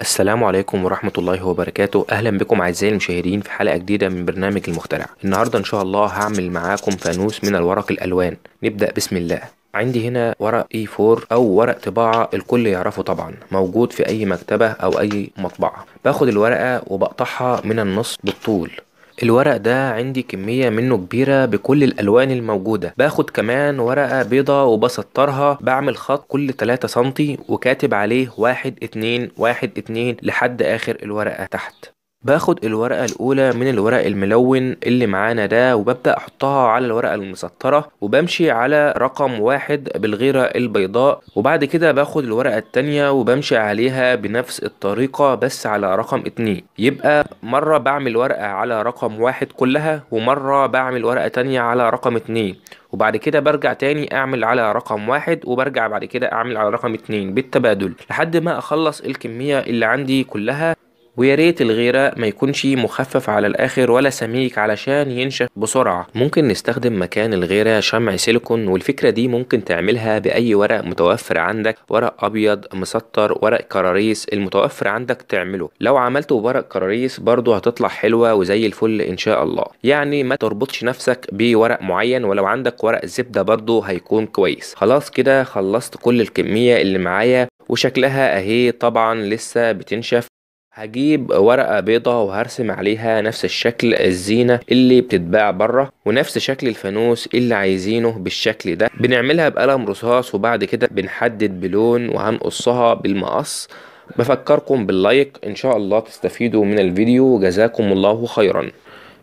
السلام عليكم ورحمة الله وبركاته أهلا بكم أعزائي المشاهدين في حلقة جديدة من برنامج المخترع النهاردة إن شاء الله هعمل معاكم فانوس من الورق الألوان نبدأ بسم الله عندي هنا ورق اي 4 أو ورق طباعة الكل يعرفه طبعا موجود في أي مكتبة أو أي مطبعة باخد الورقة وبقطعها من النص بالطول الورق ده عندي كمية منه كبيرة بكل الألوان الموجودة باخد كمان ورقة بيضة وبسطرها بعمل خط كل 3 سنتي وكاتب عليه واحد اتنين واحد اتنين لحد آخر الورقة تحت باخد الورقة الأولى من الورق الملون اللي معانا ده وببدأ أحطها على الورقة المسطرة وبمشي على رقم واحد بالغيرة البيضاء وبعد كده باخد الورقة التانية وبمشي عليها بنفس الطريقة بس على رقم اتنين يبقى مرة بعمل ورقة على رقم واحد كلها ومرة بعمل ورقة تانية على رقم اتنين وبعد كده برجع تاني اعمل على رقم واحد وبرجع بعد كده اعمل على رقم اتنين بالتبادل لحد ما اخلص الكمية اللي عندي كلها ويا ريت الغيرة ما يكونش مخفف على الآخر ولا سميك علشان ينشف بسرعة ممكن نستخدم مكان الغيرة شمع سيليكون والفكرة دي ممكن تعملها بأي ورق متوفر عندك ورق أبيض مسطر ورق كراريس المتوفر عندك تعمله لو عملته بورق كراريس برضو هتطلع حلوة وزي الفل إن شاء الله يعني ما تربطش نفسك بورق معين ولو عندك ورق زبدة برضو هيكون كويس خلاص كده خلصت كل الكمية اللي معايا وشكلها اهي طبعا لسه بتنشف هجيب ورقة بيضة وهرسم عليها نفس الشكل الزينة اللي بتتباع بره ونفس شكل الفانوس اللي عايزينه بالشكل ده بنعملها بقلم رصاص وبعد كده بنحدد بلون وهنقصها بالمقص بفكركم باللايك ان شاء الله تستفيدوا من الفيديو جزاكم الله خيرا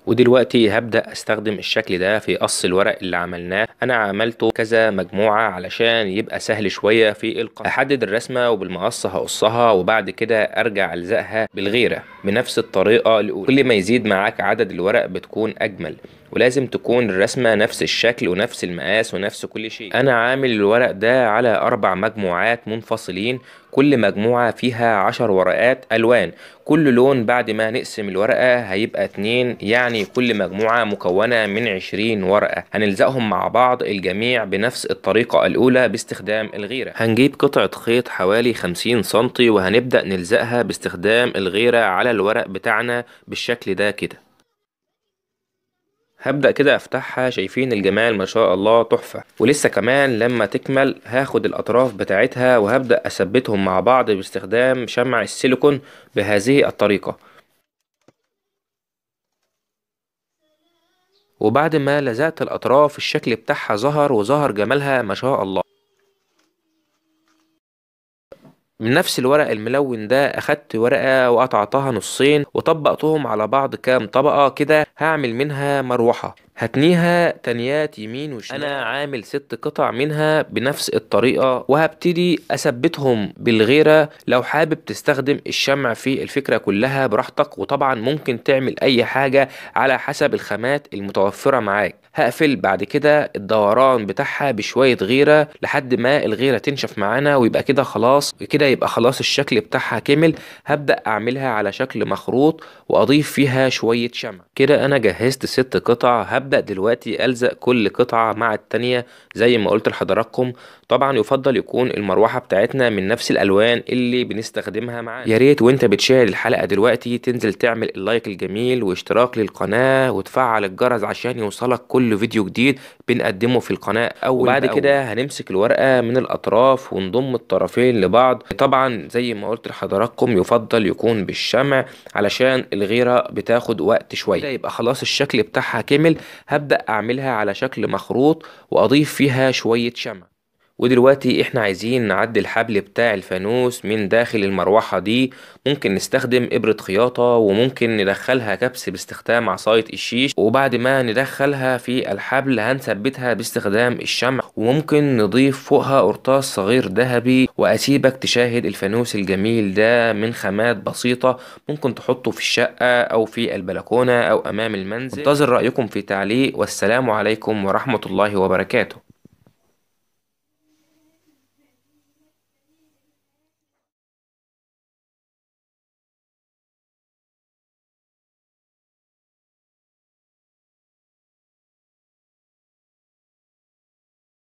ودلوقتي هبدأ استخدم الشكل ده في قص الورق اللي عملناه انا عملته كذا مجموعة علشان يبقى سهل شوية في القص احدد الرسمة وبالمقص هقصها وبعد كده ارجع الزقها بالغيرة بنفس الطريقة الاولى كل ما يزيد معاك عدد الورق بتكون اجمل ولازم تكون الرسمة نفس الشكل ونفس المقاس ونفس كل شيء أنا عامل الورق ده على أربع مجموعات منفصلين كل مجموعة فيها عشر ورقات ألوان كل لون بعد ما نقسم الورقة هيبقى اتنين يعني كل مجموعة مكونة من عشرين ورقة هنلزقهم مع بعض الجميع بنفس الطريقة الأولى باستخدام الغيرة هنجيب قطعة خيط حوالي خمسين سنتي وهنبدأ نلزقها باستخدام الغيرة على الورق بتاعنا بالشكل ده كده هبدأ كده افتحها شايفين الجمال ما شاء الله تحفة ولسه كمان لما تكمل هاخد الاطراف بتاعتها وهبدأ اثبتهم مع بعض باستخدام شمع السيليكون بهذه الطريقة وبعد ما لزقت الأطراف الشكل بتاعها ظهر وظهر جمالها ما شاء الله من نفس الورق الملون ده اخدت ورقة وقطعتها نصين وطبقتهم على بعض كام طبقة كده هعمل منها مروحة هتنيها تنيات يمين وشمال انا عامل ست قطع منها بنفس الطريقة وهبتدي اثبتهم بالغيرة لو حابب تستخدم الشمع في الفكرة كلها براحتك وطبعا ممكن تعمل اي حاجة على حسب الخامات المتوفرة معاك هقفل بعد كده الدوران بتاعها بشوية غيرة لحد ما الغيرة تنشف معانا ويبقى كده خلاص كده يبقى خلاص الشكل بتاعها كمل هبدأ اعملها على شكل مخروط واضيف فيها شوية شمع كده انا جهزت ست قطع هبدأ هبدأ دلوقتي ألزق كل قطعة مع التانية زي ما قلت لحضراتكم طبعا يفضل يكون المروحة بتاعتنا من نفس الألوان اللي بنستخدمها معانا يا ريت وانت بتشاهد الحلقة دلوقتي تنزل تعمل اللايك الجميل واشتراك للقناة وتفعل الجرس عشان يوصلك كل فيديو جديد بنقدمه في القناة أول وبعد كده هنمسك الورقة من الأطراف ونضم الطرفين لبعض طبعا زي ما قلت لحضراتكم يفضل يكون بالشمع علشان الغيرة بتاخد وقت شوية يبقى خلاص الشكل بتاعها كامل هبدأ أعملها على شكل مخروط وأضيف فيها شوية شمع ودلوقتي احنا عايزين نعدي الحبل بتاع الفانوس من داخل المروحة دي ممكن نستخدم ابرة خياطة وممكن ندخلها كبس باستخدام عصاية الشيش وبعد ما ندخلها في الحبل هنثبتها باستخدام الشمع وممكن نضيف فوقها قرطاس صغير ذهبي واسيبك تشاهد الفانوس الجميل ده من خامات بسيطة ممكن تحطه في الشقة او في البلكونة او امام المنزل انتظر رأيكم في تعليق والسلام عليكم ورحمة الله وبركاته